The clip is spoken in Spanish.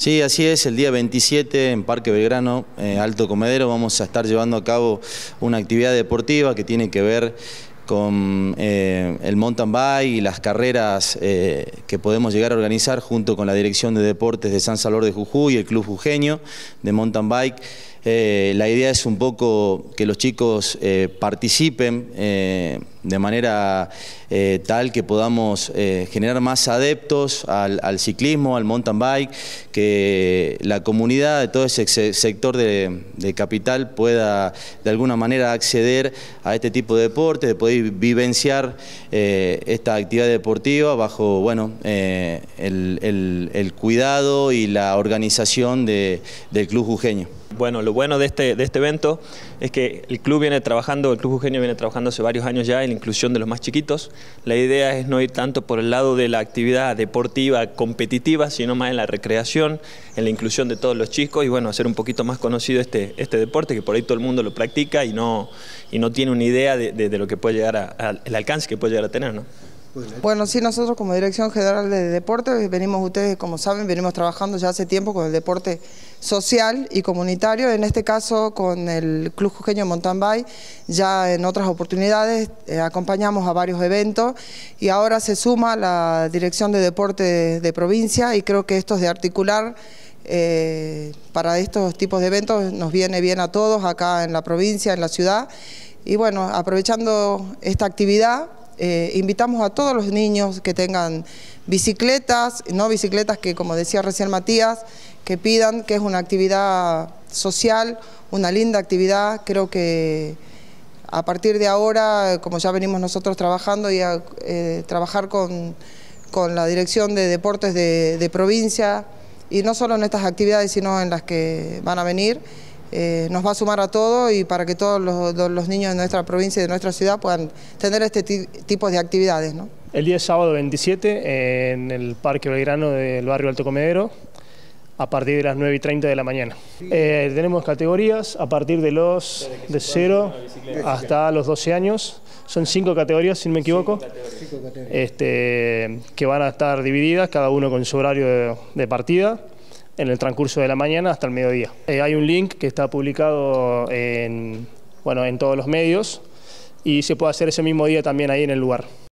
Sí, así es, el día 27 en Parque Belgrano, eh, Alto Comedero, vamos a estar llevando a cabo una actividad deportiva que tiene que ver con eh, el mountain bike y las carreras eh, que podemos llegar a organizar junto con la Dirección de Deportes de San Salvador de Jujuy y el Club Jujeño de Mountain Bike. la idea es un poco que los chicos participen de manera eh, tal que podamos eh, generar más adeptos al, ciclismo, al mountain bike, que la comunidad de todo ese sector de, capital pueda de alguna manera acceder a este tipo de deporte, de poder vivenciar eh, esta actividad deportiva bajo bueno, el, cuidado y la organización del Club Jujeño. Bueno, lo bueno de este, de este evento es que el club viene trabajando, el Club Jujeño viene trabajando hace varios años ya la inclusión de los más chiquitos. La idea es no ir tanto por el lado de la actividad deportiva competitiva, sino más en la recreación, en la inclusión de todos los chicos y bueno, hacer un poquito más conocido este, este deporte que por ahí todo el mundo lo practica y no, y no tiene una idea de, lo que puede llegar a, alcance que puede llegar a tener. ¿no? Bueno, sí, nosotros como Dirección General de Deportes venimos, ustedes como saben, venimos trabajando ya hace tiempo con el deporte social y comunitario, en este caso con el Club Jujeño Montambay, ya en otras oportunidades eh, acompañamos a varios eventos y ahora se suma la Dirección de Deporte de, provincia y creo que esto es de articular eh, para estos tipos de eventos, nos viene bien a todos acá en la provincia, en la ciudad y bueno, aprovechando esta actividad eh, invitamos a todos los niños que tengan bicicletas, no bicicletas que como decía recién Matías, que pidan, que es una actividad social, una linda actividad, creo que a partir de ahora, como ya venimos nosotros trabajando y a eh, trabajar con, la Dirección de Deportes de provincia, y no solo en estas actividades, sino en las que van a venir, eh, nos va a sumar a todo y para que todos los, niños de nuestra provincia y de nuestra ciudad puedan tener este tipo de actividades. El día sábado 27 en el Parque Belgrano del barrio Alto Comedero a partir de las 9 y 30 de la mañana. Eh, tenemos categorías a partir de los de 0 hasta los 12 años. Son cinco categorías, si no me equivoco, este, que van a estar divididas, cada uno con su horario de partida en el transcurso de la mañana hasta el mediodía. Eh, hay un link que está publicado en todos los medios y se puede hacer ese mismo día también ahí en el lugar.